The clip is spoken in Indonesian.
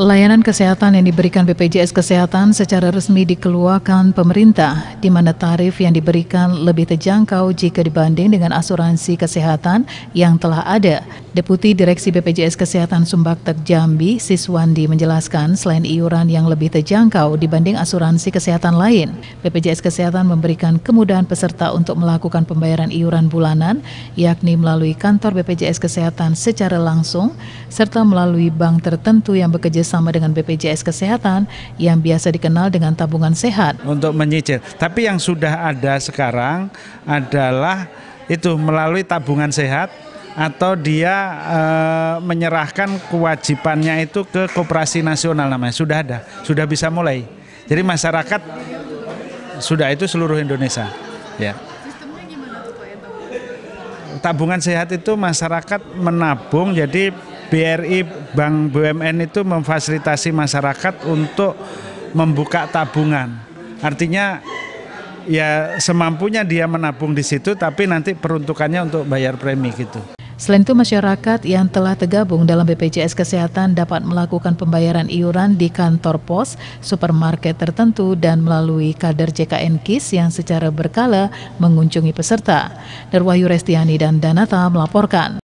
Layanan kesehatan yang diberikan BPJS Kesehatan secara resmi dikeluarkan pemerintah, di mana tarif yang diberikan lebih terjangkau jika dibanding dengan asuransi kesehatan yang telah ada. Deputi Direksi BPJS Kesehatan Sumbaktek Jambi, Siswandi menjelaskan selain iuran yang lebih terjangkau dibanding asuransi kesehatan lain, BPJS Kesehatan memberikan kemudahan peserta untuk melakukan pembayaran iuran bulanan, yakni melalui kantor BPJS Kesehatan secara langsung, serta melalui bank tertentu yang bekerja sama dengan BPJS Kesehatan yang biasa dikenal dengan tabungan sehat. Untuk menyicil, tapi yang sudah ada sekarang adalah itu melalui tabungan sehat atau dia e, menyerahkan kewajibannya itu ke koperasi nasional namanya sudah ada sudah bisa mulai jadi masyarakat sudah itu seluruh Indonesia ya, ya tabungan sehat itu masyarakat menabung jadi BRI Bank BUMN itu memfasilitasi masyarakat untuk membuka tabungan. Artinya ya semampunya dia menabung di situ tapi nanti peruntukannya untuk bayar premi gitu. Selain itu, masyarakat yang telah tergabung dalam BPJS Kesehatan dapat melakukan pembayaran iuran di kantor pos, supermarket tertentu, dan melalui kader JKN KIS yang secara berkala mengunjungi peserta. Darwahyu Restiani dan Danata melaporkan.